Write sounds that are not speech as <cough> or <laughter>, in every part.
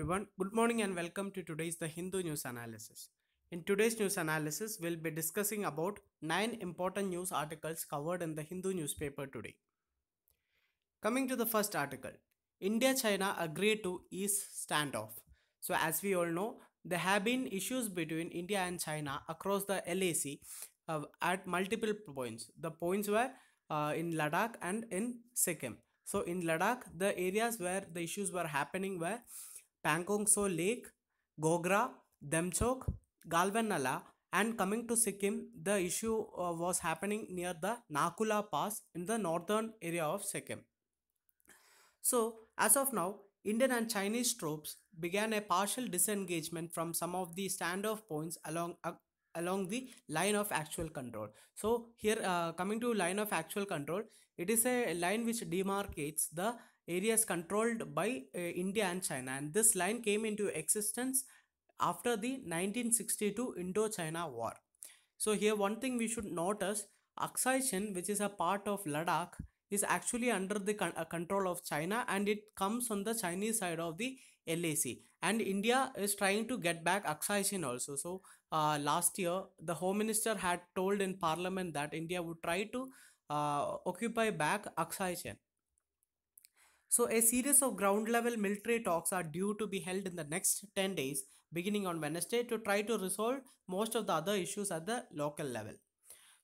everyone, good morning and welcome to today's The Hindu News Analysis. In today's news analysis, we'll be discussing about 9 important news articles covered in the Hindu newspaper today. Coming to the first article, India-China agreed to ease standoff. So as we all know, there have been issues between India and China across the LAC uh, at multiple points. The points were uh, in Ladakh and in Sikkim. So in Ladakh, the areas where the issues were happening were Pangongso Lake, Gogra, Demchok, Galvanala, and coming to Sikkim, the issue uh, was happening near the Nakula Pass in the northern area of Sikkim. So, as of now, Indian and Chinese troops began a partial disengagement from some of the standoff points along uh, along the line of actual control. So here, uh, coming to line of actual control, it is a line which demarcates the areas controlled by uh, India and China and this line came into existence after the 1962 Indo-China war. So here one thing we should notice Aksai Chin which is a part of Ladakh is actually under the con uh, control of China and it comes on the Chinese side of the LAC and India is trying to get back Aksai Chin also. So uh, last year the Home Minister had told in Parliament that India would try to uh, occupy back Aksai Chin. So a series of ground level military talks are due to be held in the next 10 days beginning on Wednesday to try to resolve most of the other issues at the local level.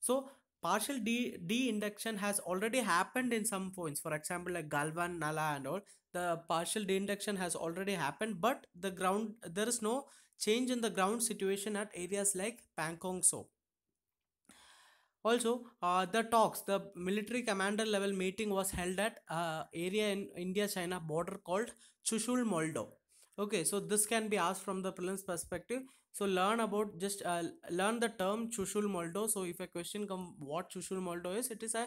So partial de- deinduction has already happened in some points for example like Galvan, Nala and all the partial deinduction has already happened but the ground there is no change in the ground situation at areas like Pangkong Soap also uh, the talks the military commander level meeting was held at uh, area in india china border called chushul moldo okay so this can be asked from the prelims perspective so learn about just uh, learn the term chushul moldo so if a question come what chushul moldo is it is a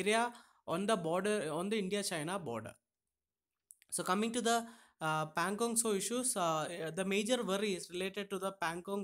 area on the border on the india china border so coming to the uh, So issues, uh, the major worry is related to the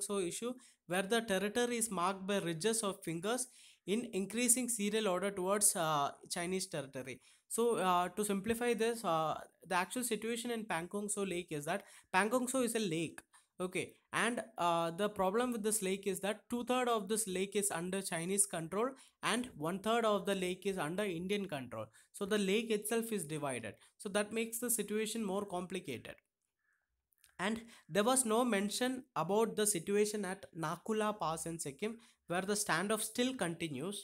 So issue where the territory is marked by ridges of fingers in increasing serial order towards uh, Chinese territory. So uh, to simplify this, uh, the actual situation in Pangkongso Lake is that Pangkongso is a lake. Okay, and uh, the problem with this lake is that two third of this lake is under Chinese control and one third of the lake is under Indian control. So the lake itself is divided. So that makes the situation more complicated and there was no mention about the situation at Nakula Pass in Sikkim where the standoff still continues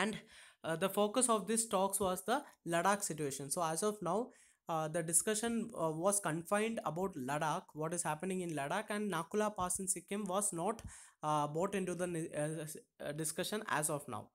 and uh, the focus of these talks was the Ladakh situation. So as of now, uh, the discussion uh, was confined about Ladakh, what is happening in Ladakh and Nakula Pass in Sikkim was not uh, brought into the uh, uh, discussion as of now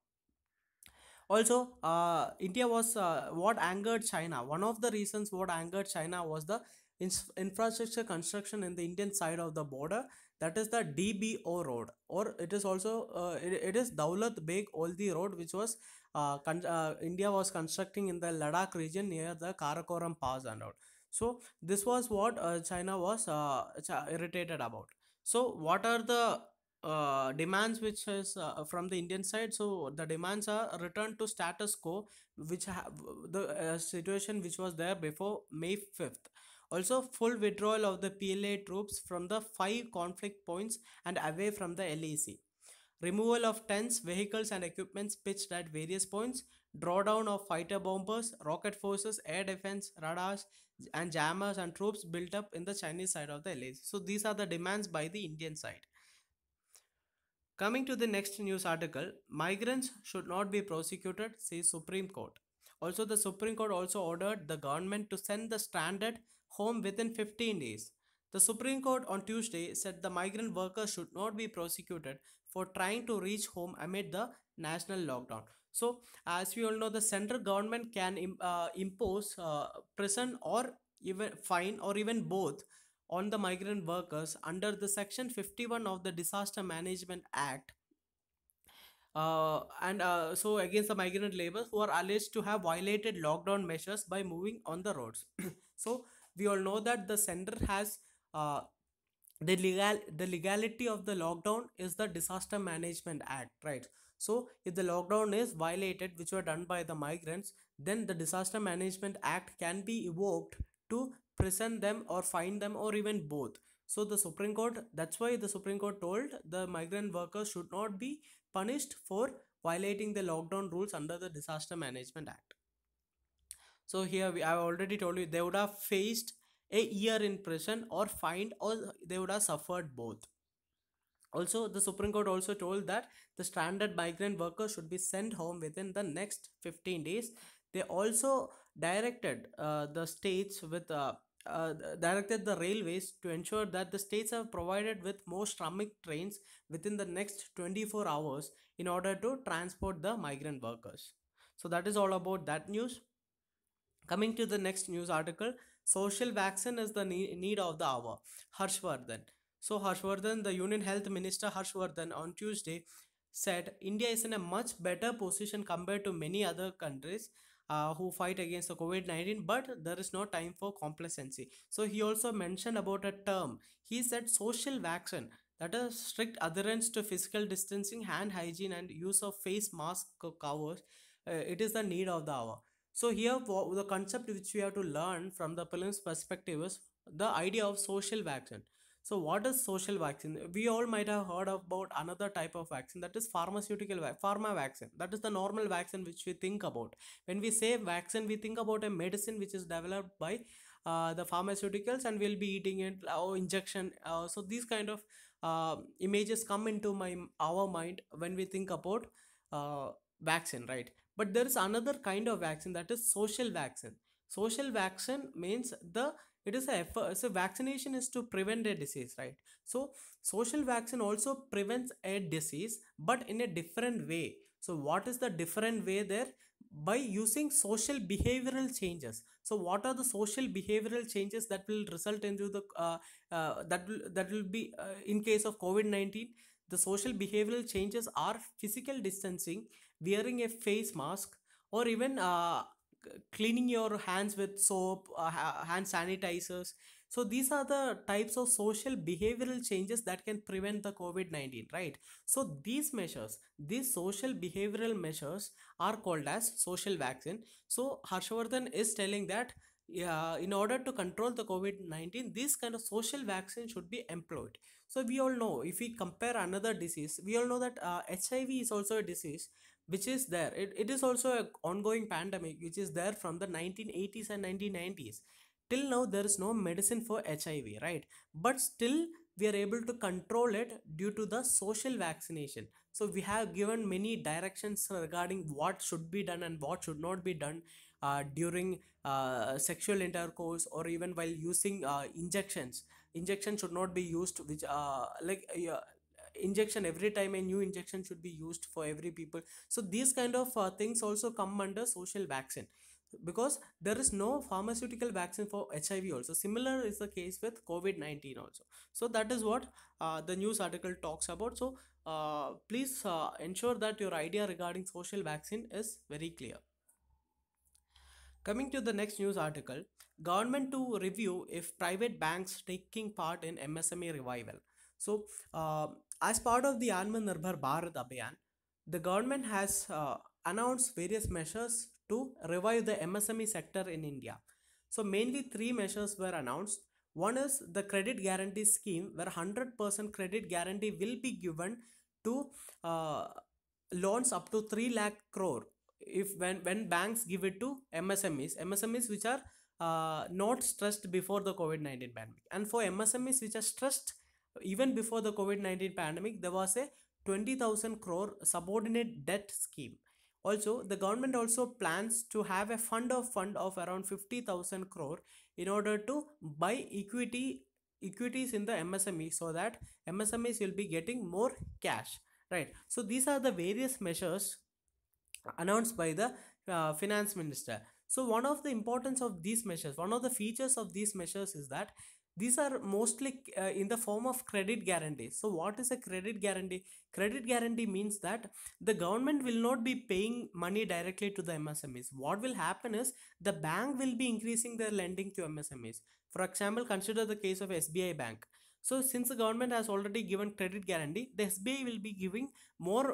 also uh, india was uh, what angered china one of the reasons what angered china was the infrastructure construction in the Indian side of the border that is the DBO road or it is also uh, it, it is Daulat Beg Oldi road which was uh, uh, India was constructing in the Ladakh region near the Karakoram pass and all. So this was what uh, China was uh, irritated about. So what are the uh, demands which is uh, from the indian side so the demands are return to status quo which have the uh, situation which was there before may 5th also, full withdrawal of the PLA troops from the five conflict points and away from the LEC. Removal of tents, vehicles and equipments pitched at various points, drawdown of fighter bombers, rocket forces, air defense, radars and jammers and troops built up in the Chinese side of the LAC. So these are the demands by the Indian side. Coming to the next news article, migrants should not be prosecuted, says Supreme Court. Also, the Supreme Court also ordered the government to send the stranded home within 15 days. The Supreme Court on Tuesday said the migrant workers should not be prosecuted for trying to reach home amid the national lockdown. So, as we all know, the central government can uh, impose uh, prison or even fine or even both on the migrant workers under the section 51 of the Disaster Management Act. Uh, and uh, so against the migrant laborers who are alleged to have violated lockdown measures by moving on the roads. <clears throat> so we all know that the sender has uh, the legal the legality of the lockdown is the disaster management act right so if the lockdown is violated which were done by the migrants then the disaster management act can be evoked to prison them or fine them or even both so the supreme court that's why the supreme court told the migrant workers should not be punished for violating the lockdown rules under the disaster management act so here we, have already told you they would have faced a year in prison or fined or they would have suffered both also the supreme court also told that the stranded migrant workers should be sent home within the next 15 days they also directed uh, the states with uh, uh, directed the railways to ensure that the states are provided with more stomach trains within the next 24 hours in order to transport the migrant workers so that is all about that news Coming to the next news article, social vaccine is the need of the hour. Harshvardhan. So Harshvardhan, the Union Health Minister Harshvardhan on Tuesday said India is in a much better position compared to many other countries uh, who fight against the COVID-19 but there is no time for complacency. So he also mentioned about a term. He said social vaccine that is strict adherence to physical distancing, hand hygiene and use of face mask covers. Uh, it is the need of the hour. So here the concept which we have to learn from the prelims perspective is the idea of social vaccine. So what is social vaccine? We all might have heard about another type of vaccine that is pharmaceutical pharma vaccine. That is the normal vaccine which we think about. When we say vaccine, we think about a medicine which is developed by uh, the pharmaceuticals and we'll be eating it or injection. Uh, so these kind of uh, images come into my our mind when we think about uh, vaccine, right? but there is another kind of vaccine that is social vaccine social vaccine means the it is a effort so vaccination is to prevent a disease right so social vaccine also prevents a disease but in a different way so what is the different way there by using social behavioral changes so what are the social behavioral changes that will result into the uh, uh, that will that will be uh, in case of covid-19 the social behavioral changes are physical distancing wearing a face mask or even uh, cleaning your hands with soap uh, hand sanitizers so these are the types of social behavioral changes that can prevent the covid-19 right so these measures these social behavioral measures are called as social vaccine so harshavardhan is telling that uh, in order to control the covid-19 this kind of social vaccine should be employed so we all know if we compare another disease we all know that uh, hiv is also a disease which is there it, it is also an ongoing pandemic which is there from the 1980s and 1990s till now there is no medicine for hiv right but still we are able to control it due to the social vaccination so we have given many directions regarding what should be done and what should not be done uh, during uh, sexual intercourse or even while using uh, injections injection should not be used which uh, like injection every time a new injection should be used for every people so these kind of uh, things also come under social vaccine because there is no pharmaceutical vaccine for hiv also similar is the case with covid-19 also so that is what uh, the news article talks about so uh, please uh, ensure that your idea regarding social vaccine is very clear coming to the next news article government to review if private banks taking part in msme revival so uh, as part of the Atmanirbhar Bharat Abhiyan, the government has uh, announced various measures to revive the MSME sector in India. So mainly three measures were announced. One is the credit guarantee scheme where 100% credit guarantee will be given to uh, loans up to 3 lakh crore if when, when banks give it to MSMEs, MSMEs which are uh, not stressed before the COVID-19 pandemic. And for MSMEs which are stressed, even before the COVID-19 pandemic, there was a 20,000 crore subordinate debt scheme. Also, the government also plans to have a fund of fund of around 50,000 crore in order to buy equity equities in the MSME so that MSMEs will be getting more cash. Right. So these are the various measures announced by the uh, finance minister. So one of the importance of these measures, one of the features of these measures is that these are mostly uh, in the form of credit guarantee so what is a credit guarantee credit guarantee means that the government will not be paying money directly to the msmes what will happen is the bank will be increasing their lending to msmes for example consider the case of sbi bank so since the government has already given credit guarantee the sbi will be giving more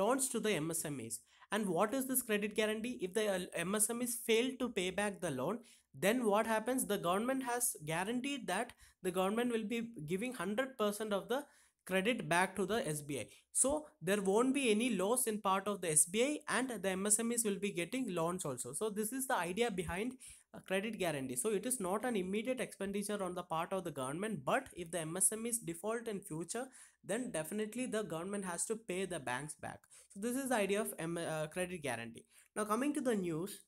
loans to the msmes and what is this credit guarantee if the uh, msmes fail to pay back the loan then what happens the government has guaranteed that the government will be giving 100% of the credit back to the SBI. So there won't be any loss in part of the SBI and the MSMEs will be getting loans also. So this is the idea behind a credit guarantee. So it is not an immediate expenditure on the part of the government but if the MSMEs default in future then definitely the government has to pay the banks back. So this is the idea of M uh, credit guarantee. Now coming to the news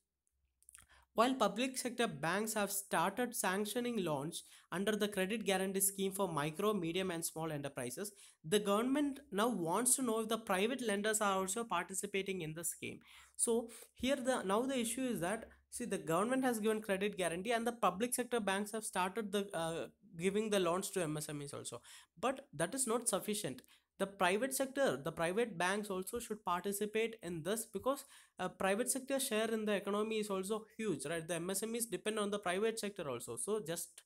while public sector banks have started sanctioning loans under the credit guarantee scheme for micro, medium, and small enterprises, the government now wants to know if the private lenders are also participating in the scheme. So here the now the issue is that see the government has given credit guarantee and the public sector banks have started the uh, giving the loans to MSMEs also, but that is not sufficient the private sector the private banks also should participate in this because uh, private sector share in the economy is also huge right the msmes depend on the private sector also so just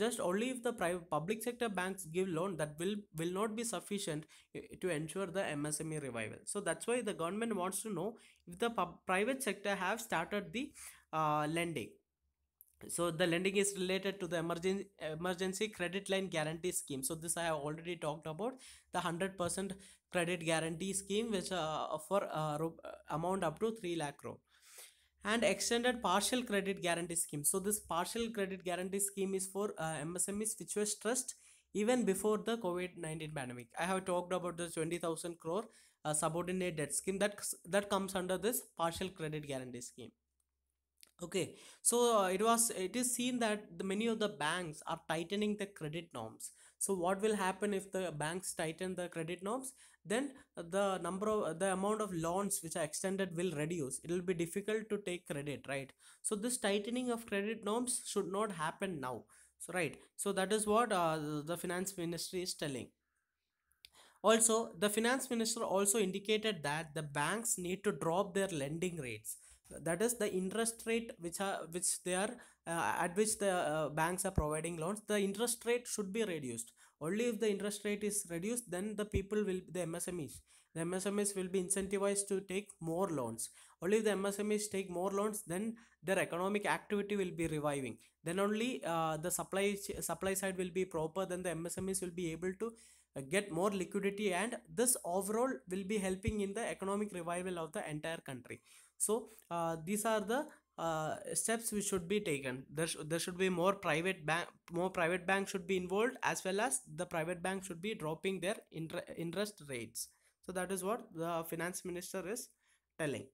just only if the private public sector banks give loan that will will not be sufficient eh, to ensure the msme revival so that's why the government wants to know if the private sector have started the uh, lending so the lending is related to the emergency emergency credit line guarantee scheme so this i have already talked about the 100% credit guarantee scheme which uh, for uh, uh, amount up to 3 lakh crore and extended partial credit guarantee scheme so this partial credit guarantee scheme is for uh, msmes which were stressed even before the covid-19 pandemic i have talked about the 20000 crore uh, subordinate debt scheme that that comes under this partial credit guarantee scheme okay so uh, it was it is seen that the, many of the banks are tightening the credit norms so what will happen if the banks tighten the credit norms then uh, the number of the amount of loans which are extended will reduce it will be difficult to take credit right so this tightening of credit norms should not happen now so right so that is what uh, the finance ministry is telling also the finance minister also indicated that the banks need to drop their lending rates that is the interest rate which are which they are uh, at which the uh, banks are providing loans the interest rate should be reduced only if the interest rate is reduced then the people will the msmes the msmes will be incentivized to take more loans only if the msmes take more loans then their economic activity will be reviving then only uh, the supply supply side will be proper then the msmes will be able to uh, get more liquidity and this overall will be helping in the economic revival of the entire country so uh, these are the uh, steps which should be taken there, sh there should be more private bank more private bank should be involved as well as the private bank should be dropping their inter interest rates so that is what the finance minister is telling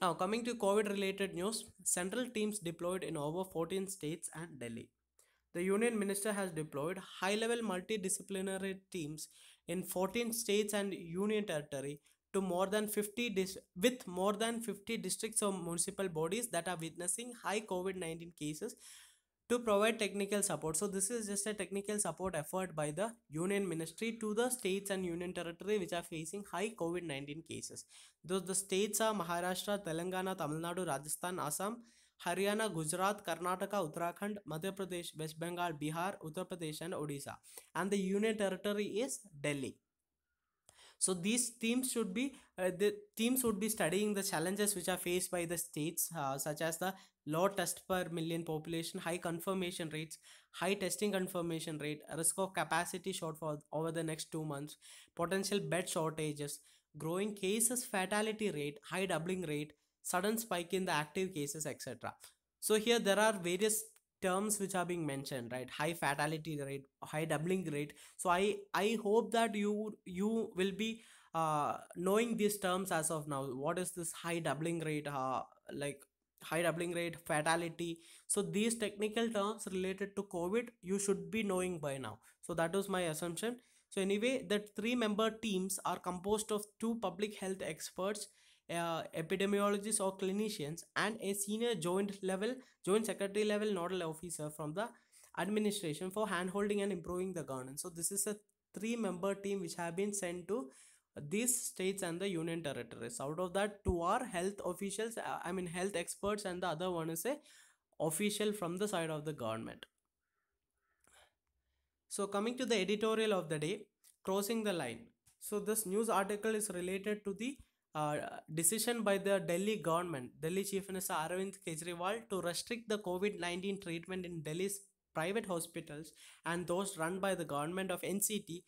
now coming to covid related news central teams deployed in over 14 states and delhi the union minister has deployed high level multidisciplinary teams in 14 states and union territory to more than 50 dis- with more than 50 districts or municipal bodies that are witnessing high COVID-19 cases to provide technical support. So this is just a technical support effort by the union ministry to the states and union territory which are facing high COVID-19 cases. Those the states are Maharashtra, Telangana, Tamil Nadu, Rajasthan, Assam, Haryana, Gujarat, Karnataka, Uttarakhand, Madhya Pradesh, West Bengal, Bihar, Uttar Pradesh and Odisha. And the union territory is Delhi so these teams should be uh, the teams would be studying the challenges which are faced by the states uh, such as the low test per million population high confirmation rates high testing confirmation rate risk of capacity shortfall over the next 2 months potential bed shortages growing cases fatality rate high doubling rate sudden spike in the active cases etc so here there are various terms which are being mentioned right high fatality rate high doubling rate so i i hope that you you will be uh, knowing these terms as of now what is this high doubling rate uh, like high doubling rate fatality so these technical terms related to covid you should be knowing by now so that was my assumption so anyway the three member teams are composed of two public health experts uh, epidemiologists or clinicians and a senior joint level joint secretary level nodal officer from the administration for handholding and improving the governance so this is a three member team which have been sent to these states and the union territories out of that two are health officials uh, i mean health experts and the other one is a official from the side of the government so coming to the editorial of the day crossing the line so this news article is related to the uh, decision by the Delhi government, Delhi Chief Minister Arvind Kejriwal, to restrict the COVID 19 treatment in Delhi's private hospitals and those run by the government of NCT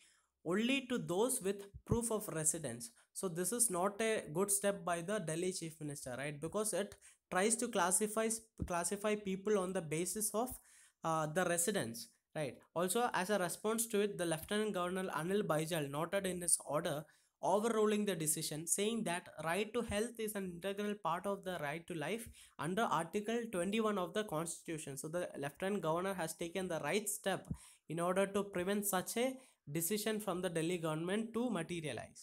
only to those with proof of residence. So, this is not a good step by the Delhi Chief Minister, right? Because it tries to classify, classify people on the basis of uh, the residence. Right. Also, as a response to it, the Lieutenant Governor Anil Baijal noted in his order overruling the decision saying that right to health is an integral part of the right to life under article 21 of the constitution so the lieutenant governor has taken the right step in order to prevent such a decision from the delhi government to materialize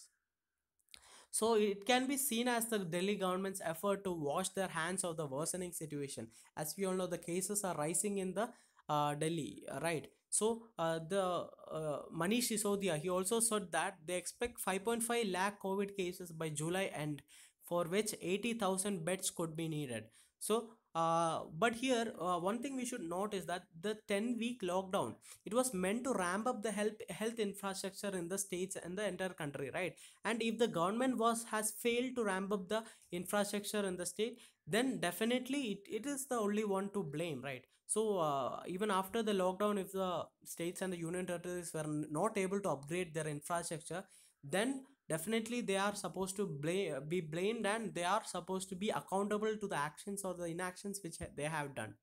so it can be seen as the Delhi government's effort to wash their hands of the worsening situation. As we all know, the cases are rising in the uh, Delhi, right? So uh, the uh, Manish Sisodia, he also said that they expect 5.5 lakh COVID cases by July end, for which 80,000 beds could be needed. So, uh, but here uh, one thing we should note is that the 10 week lockdown it was meant to ramp up the health health infrastructure in the states and the entire country, right? And if the government was has failed to ramp up the infrastructure in the state, then definitely it, it is the only one to blame right so uh, even after the lockdown if the states and the union territories were not able to upgrade their infrastructure then definitely they are supposed to blame, be blamed and they are supposed to be accountable to the actions or the inactions which they have done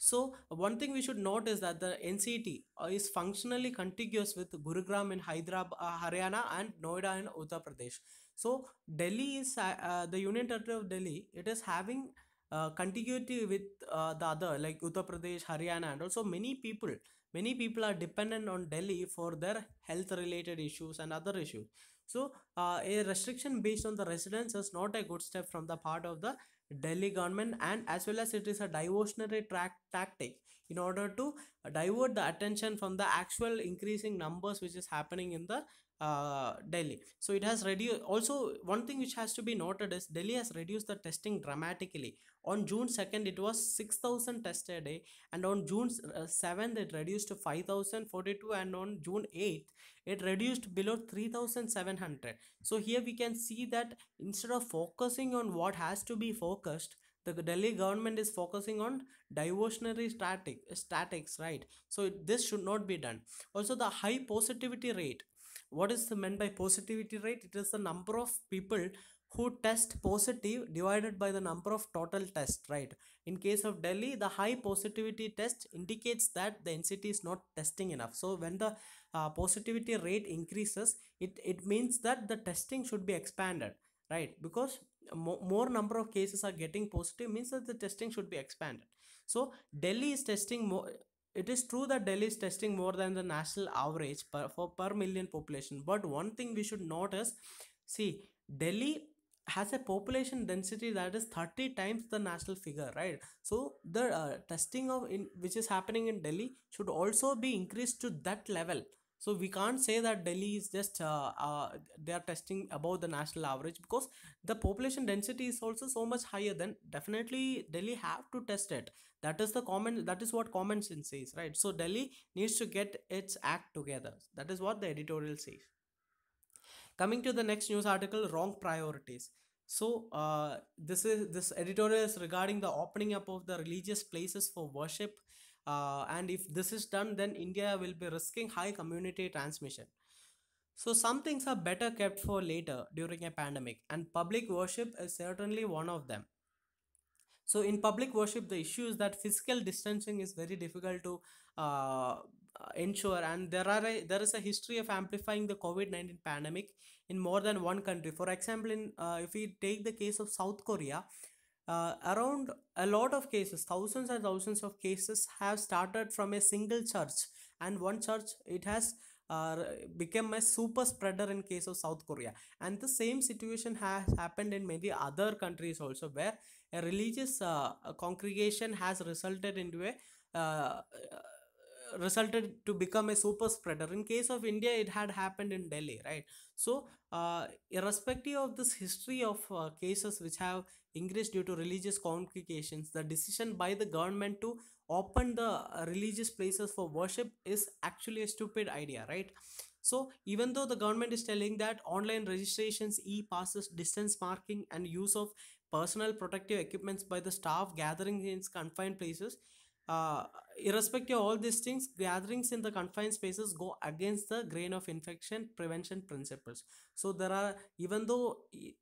so one thing we should note is that the NCT uh, is functionally contiguous with Gurugram in Hyderabad, uh, Haryana and Noida in Uttar Pradesh. So Delhi is uh, uh, the Union Territory of Delhi. It is having uh, contiguity with uh, the other like Uttar Pradesh, Haryana, and also many people. Many people are dependent on Delhi for their health related issues and other issues. So uh, a restriction based on the residence is not a good step from the part of the Delhi government and as well as it is a diversionary track tactic in order to uh, divert the attention from the actual increasing numbers which is happening in the uh, Delhi. So it has reduced. Also, one thing which has to be noted is Delhi has reduced the testing dramatically. On June 2nd, it was 6,000 tests a day, and on June 7th, uh, it reduced to 5,042, and on June 8th, it reduced below 3,700. So here we can see that instead of focusing on what has to be focused, the delhi government is focusing on diversionary static statics right so it, this should not be done also the high positivity rate what is meant by positivity rate it is the number of people who test positive divided by the number of total tests right in case of delhi the high positivity test indicates that the nct is not testing enough so when the uh, positivity rate increases it it means that the testing should be expanded right because more, more number of cases are getting positive means that the testing should be expanded. So Delhi is testing more. It is true that Delhi is testing more than the national average per, for per million population. But one thing we should notice, see, Delhi has a population density that is 30 times the national figure right so the uh, testing of in which is happening in delhi should also be increased to that level so we can't say that delhi is just uh, uh, they are testing above the national average because the population density is also so much higher than definitely delhi have to test it that is the common that is what common sense says right so delhi needs to get its act together that is what the editorial says coming to the next news article wrong priorities so uh, this is this editorial is regarding the opening up of the religious places for worship uh, and if this is done then india will be risking high community transmission so some things are better kept for later during a pandemic and public worship is certainly one of them so in public worship the issue is that physical distancing is very difficult to uh, ensure and there are a, there is a history of amplifying the covid-19 pandemic in more than one country for example in uh, if we take the case of south korea uh, around a lot of cases thousands and thousands of cases have started from a single church and one church it has uh, become a super spreader in case of South Korea. And the same situation has happened in many other countries also, where a religious uh, congregation has resulted into a uh, resulted to become a super spreader in case of india it had happened in delhi right so uh, irrespective of this history of uh, cases which have increased due to religious complications the decision by the government to open the uh, religious places for worship is actually a stupid idea right so even though the government is telling that online registrations e-passes distance marking and use of personal protective equipments by the staff gathering in confined places uh, irrespective of all these things, gatherings in the confined spaces go against the grain of infection prevention principles. So there are, even though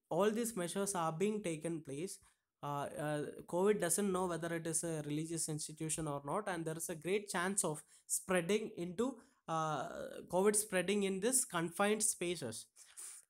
all these measures are being taken place, uh, uh, COVID doesn't know whether it is a religious institution or not, and there is a great chance of spreading into uh, COVID spreading in this confined spaces.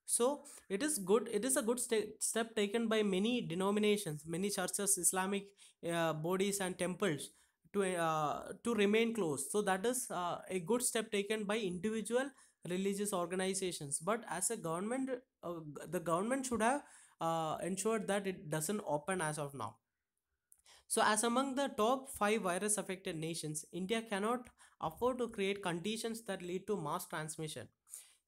So it is good. It is a good st- step taken by many denominations, many churches, Islamic uh, bodies, and temples to uh, to remain closed so that is uh, a good step taken by individual religious organizations but as a government uh, the government should have uh, ensured that it doesn't open as of now so as among the top 5 virus affected nations india cannot afford to create conditions that lead to mass transmission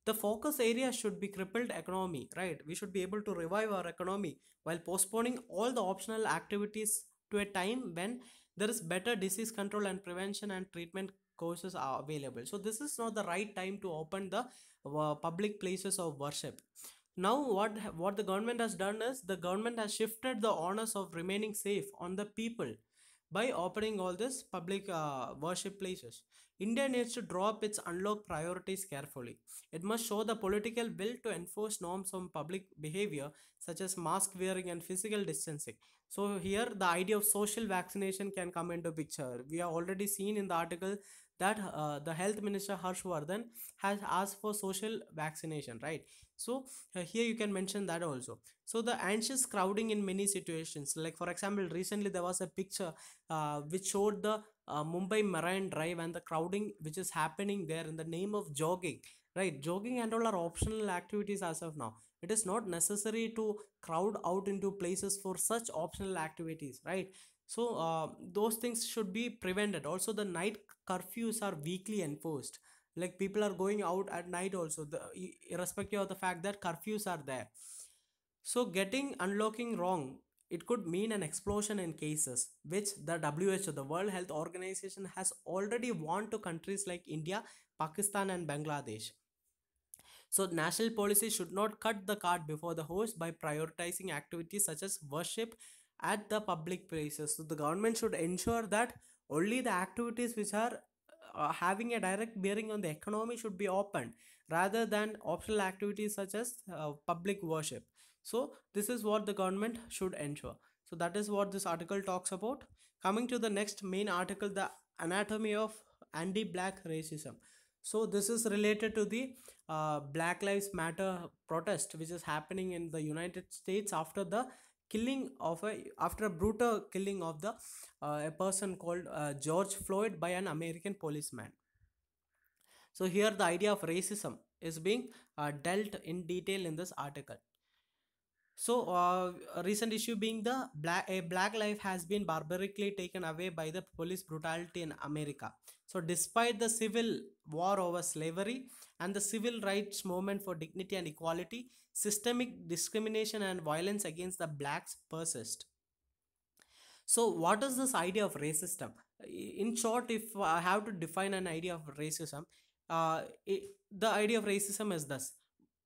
the focus area should be crippled economy right we should be able to revive our economy while postponing all the optional activities to a time when there is better disease control and prevention and treatment courses are available so this is not the right time to open the uh, public places of worship now what what the government has done is the government has shifted the onus of remaining safe on the people by opening all these public uh, worship places. India needs to draw up its unlock priorities carefully. It must show the political will to enforce norms on public behavior such as mask wearing and physical distancing. So here the idea of social vaccination can come into picture. We have already seen in the article that uh, the health minister Harshvardhan has asked for social vaccination, right? So uh, here you can mention that also. So the anxious crowding in many situations, like for example, recently there was a picture uh, which showed the uh, Mumbai Marine Drive and the crowding which is happening there in the name of jogging, right? Jogging and all are optional activities as of now. It is not necessary to crowd out into places for such optional activities, right? so uh, those things should be prevented also the night curfews are weekly enforced like people are going out at night also the, irrespective of the fact that curfews are there so getting unlocking wrong it could mean an explosion in cases, which the WHO, the World Health Organization, has already warned to countries like India, Pakistan, and Bangladesh. So, national policy should not cut the card before the host by prioritizing activities such as worship at the public places. So the government should ensure that only the activities which are uh, having a direct bearing on the economy should be open rather than optional activities such as uh, public worship. So this is what the government should ensure. So that is what this article talks about. Coming to the next main article, the anatomy of anti-black racism. So this is related to the uh, Black Lives Matter protest which is happening in the United States after the killing of a after a brutal killing of the uh, a person called uh, George Floyd by an American policeman. So here the idea of racism is being uh, dealt in detail in this article so uh, recent issue being the black a black life has been barbarically taken away by the police brutality in america so despite the civil war over slavery and the civil rights movement for dignity and equality systemic discrimination and violence against the blacks persist so what is this idea of racism in short if i have to define an idea of racism uh, it, the idea of racism is this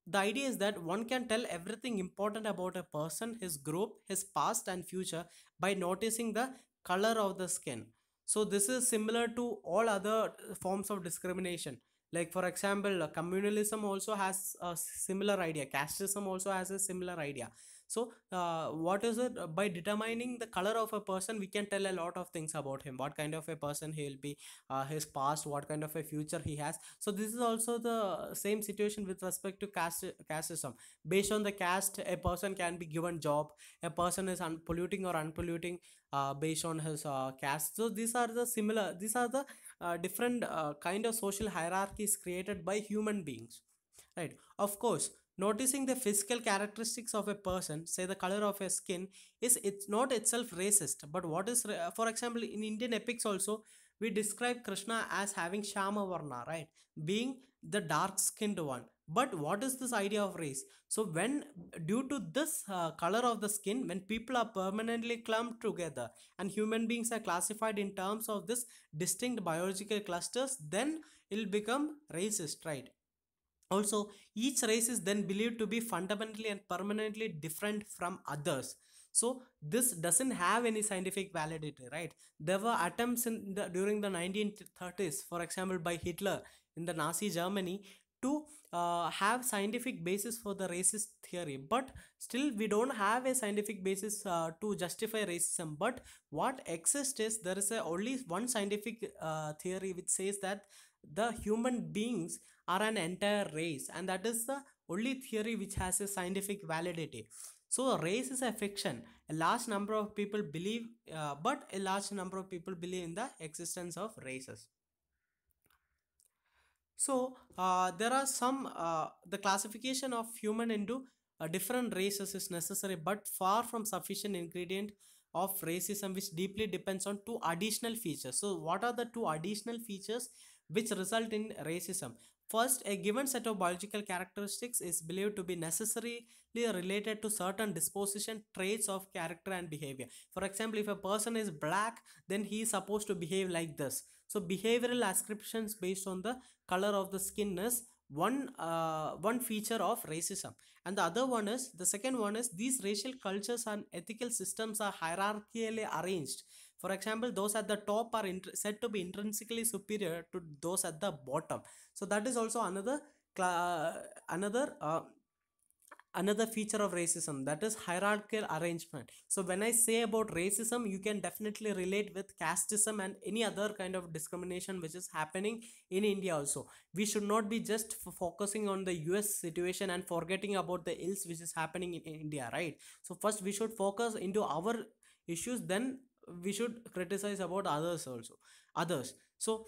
the idea is that one can tell everything important about a person, his group, his past and future by noticing the color of the skin. So this is similar to all other uh, forms of discrimination. Like for example, uh, communalism also has a similar idea. Casteism also has a similar idea so uh, what is it uh, by determining the color of a person we can tell a lot of things about him what kind of a person he'll be uh, his past what kind of a future he has so this is also the same situation with respect to caste casteism based on the caste a person can be given job a person is unpolluting or unpolluting uh, based on his uh, caste so these are the similar these are the uh, different uh, kind of social hierarchies created by human beings right of course Noticing the physical characteristics of a person, say the color of a skin, is it's not itself racist. But what is, for example, in Indian epics also, we describe Krishna as having Shama Varna, right? Being the dark skinned one. But what is this idea of race? So, when due to this uh, color of the skin, when people are permanently clumped together and human beings are classified in terms of this distinct biological clusters, then it'll become racist, right? Also, each race is then believed to be fundamentally and permanently different from others. So this doesn't have any scientific validity, right? There were attempts in the, during the 1930s, for example, by Hitler in the Nazi Germany to uh, have scientific basis for the racist theory but still we don't have a scientific basis uh, to justify racism but what exists is there is a, only one scientific uh, theory which says that the human beings are an entire race and that is the only theory which has a scientific validity so race is a fiction a large number of people believe uh, but a large number of people believe in the existence of races so uh, there are some uh, the classification of human into uh, different races is necessary but far from sufficient ingredient of racism which deeply depends on two additional features so what are the two additional features which result in racism First, a given set of biological characteristics is believed to be necessarily related to certain disposition traits of character and behavior. For example, if a person is black, then he is supposed to behave like this. So behavioral ascriptions based on the color of the skin is one uh, one feature of racism and the other one is the second one is these racial cultures and ethical systems are hierarchically arranged for example, those at the top are said to be intrinsically superior to those at the bottom. So that is also another another uh, another feature of racism that is hierarchical arrangement so when i say about racism you can definitely relate with casteism and any other kind of discrimination which is happening in india also we should not be just focusing on the us situation and forgetting about the ills which is happening in india right so first we should focus into our issues then we should criticize about others also others so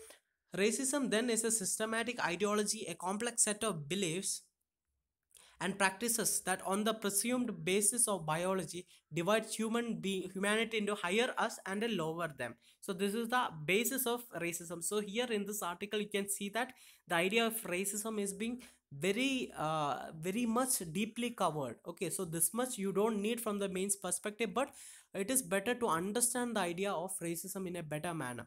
racism then is a systematic ideology a complex set of beliefs and practices that on the presumed basis of biology divides human being humanity into higher us and a lower them so this is the basis of racism so here in this article you can see that the idea of racism is being very uh, very much deeply covered okay so this much you don't need from the mains perspective but it is better to understand the idea of racism in a better manner.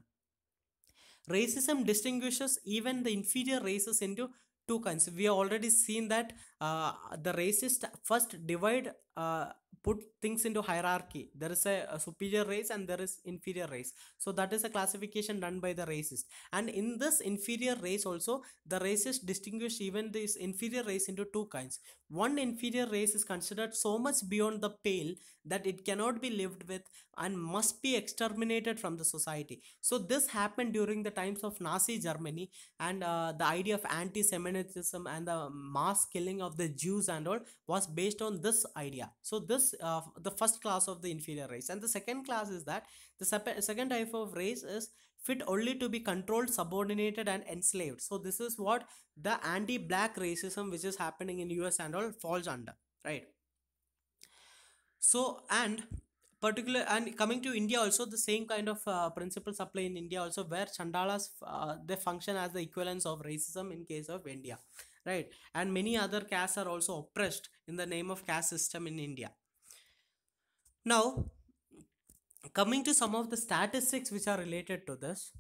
Racism distinguishes even the inferior races into two kinds. We have already seen that uh, the racist first divide uh, put things into hierarchy there is a, a, superior race and there is inferior race so that is a classification done by the racist and in this inferior race also the racist distinguish even this inferior race into two kinds one inferior race is considered so much beyond the pale that it cannot be lived with and must be exterminated from the society so this happened during the times of nazi germany and uh, the idea of anti-semitism and the mass killing of the jews and all was based on this idea so this is uh, the first class of the inferior race and the second class is that the second type of race is fit only to be controlled subordinated and enslaved so this is what the anti-black racism which is happening in us and all falls under right so and particular and coming to india also the same kind of uh, principles apply in india also where chandalas uh, they function as the equivalents of racism in case of india right and many other castes are also oppressed in the name of caste system in india now, coming to some of the statistics which are related to this,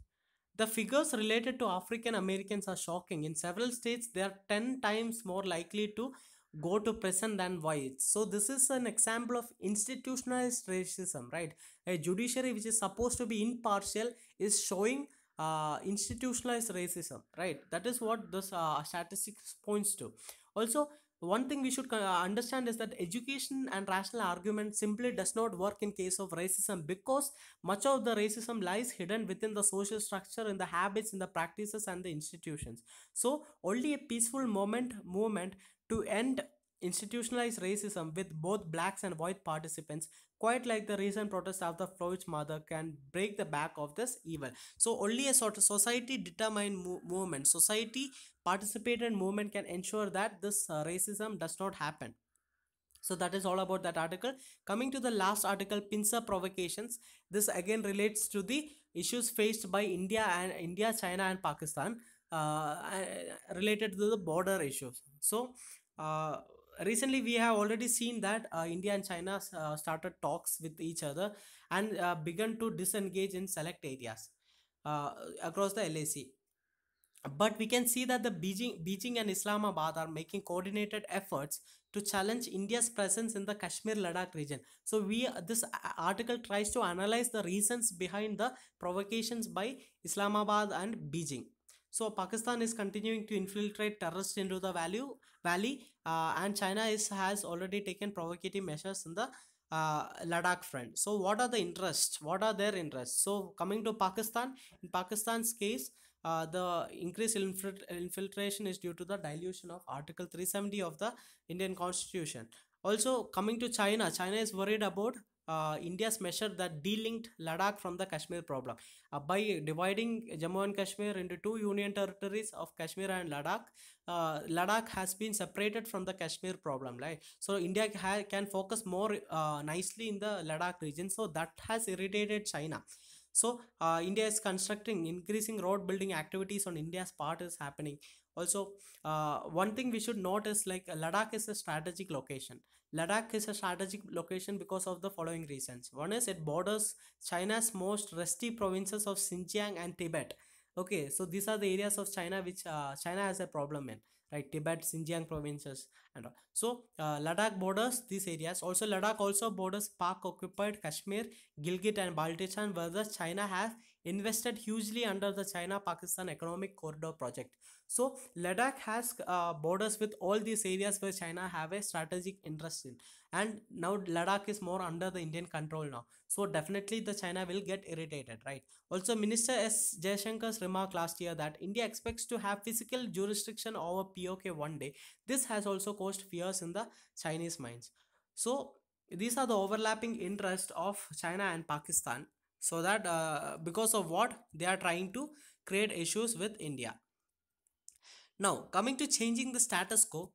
the figures related to African Americans are shocking. In several states, they are 10 times more likely to go to prison than whites. So, this is an example of institutionalized racism, right? A judiciary which is supposed to be impartial is showing uh, institutionalized racism, right? That is what this uh, statistics points to. Also, one thing we should uh, understand is that education and rational argument simply does not work in case of racism because much of the racism lies hidden within the social structure, in the habits, in the practices and the institutions. So only a peaceful moment movement to end institutionalized racism with both blacks and white participants, quite like the recent protest after Floyd's mother, can break the back of this evil. So only a sort of society determined mo movement, society participated movement can ensure that this uh, racism does not happen. So that is all about that article. Coming to the last article, pincer provocations. This again relates to the issues faced by India and India, China and Pakistan uh, related to the border issues. So uh, recently we have already seen that uh, india and china uh, started talks with each other and uh, began to disengage in select areas uh, across the lac but we can see that the beijing, beijing and islamabad are making coordinated efforts to challenge india's presence in the kashmir ladakh region so we uh, this uh, article tries to analyze the reasons behind the provocations by islamabad and beijing so Pakistan is continuing to infiltrate terrorists into the value, valley uh, and China is, has already taken provocative measures in the uh, Ladakh front. So what are the interests? What are their interests? So coming to Pakistan, in Pakistan's case, uh, the increased infiltration is due to the dilution of Article 370 of the Indian Constitution. Also coming to China, China is worried about uh, India's measure that delinked Ladakh from the Kashmir problem. Uh, by dividing Jammu and Kashmir into two union territories of Kashmir and Ladakh, uh, Ladakh has been separated from the Kashmir problem. Right? So India can focus more uh, nicely in the Ladakh region. So that has irritated China. So uh, India is constructing increasing road building activities on India's part is happening also uh, one thing we should note is like ladakh is a strategic location ladakh is a strategic location because of the following reasons one is it borders china's most rusty provinces of xinjiang and tibet okay so these are the areas of china which uh, china has a problem in right tibet xinjiang provinces and all. so uh, ladakh borders these areas also ladakh also borders pak occupied kashmir gilgit and baltistan whereas china has invested hugely under the China Pakistan Economic Corridor project. So, Ladakh has uh, borders with all these areas where China have a strategic interest in. And now Ladakh is more under the Indian control now. So, definitely the China will get irritated, right? Also, Minister S. Jayashankar's remark last year that India expects to have physical jurisdiction over POK one day. This has also caused fears in the Chinese minds. So, these are the overlapping interests of China and Pakistan so that uh, because of what they are trying to create issues with india now coming to changing the status quo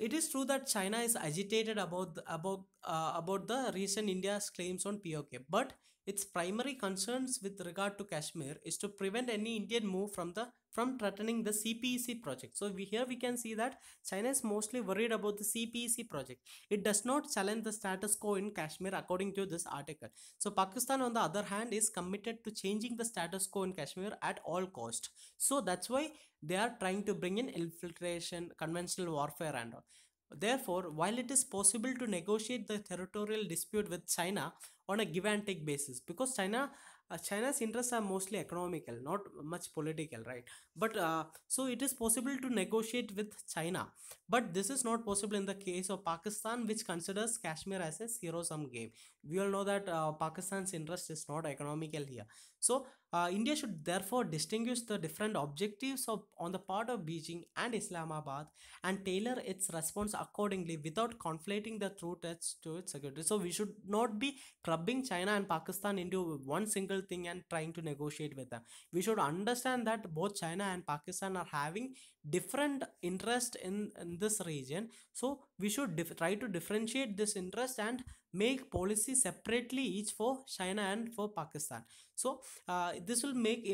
it is true that china is agitated about the, about uh, about the recent india's claims on pok but its primary concerns with regard to Kashmir is to prevent any Indian move from the from threatening the CPEC project. So we, here we can see that China is mostly worried about the CPEC project. It does not challenge the status quo in Kashmir according to this article. So Pakistan on the other hand is committed to changing the status quo in Kashmir at all cost. So that's why they are trying to bring in infiltration, conventional warfare and all. Therefore, while it is possible to negotiate the territorial dispute with China on a give and take basis, because China, uh, China's interests are mostly economical, not much political, right? But uh, so it is possible to negotiate with China, but this is not possible in the case of Pakistan, which considers Kashmir as a zero-sum game. We all know that uh, Pakistan's interest is not economical here. So uh, India should therefore distinguish the different objectives of, on the part of Beijing and Islamabad and tailor its response accordingly without conflating the true threats to its security. So we should not be clubbing China and Pakistan into one single thing and trying to negotiate with them. We should understand that both China and Pakistan are having different interest in, in this region. So we should try to differentiate this interest and make policy separately each for china and for pakistan so uh, this will make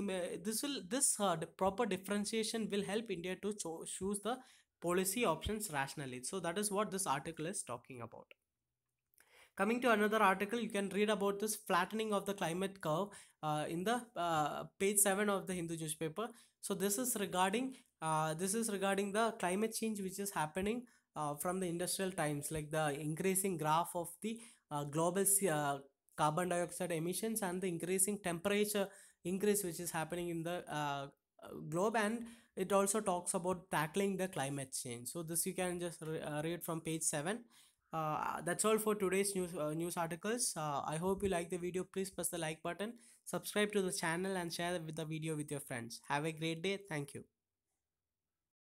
this will this uh, proper differentiation will help india to cho- choose the policy options rationally so that is what this article is talking about coming to another article you can read about this flattening of the climate curve uh, in the uh, page 7 of the hindu newspaper so this is regarding uh, this is regarding the climate change which is happening uh, from the industrial times like the increasing graph of the uh, global uh, carbon dioxide emissions and the increasing temperature increase which is happening in the uh, globe and it also talks about tackling the climate change so this you can just re uh, read from page 7 uh, that's all for today's news news articles i hope you like the video please press the like button subscribe to the channel and share with the video with your friends have a great day thank you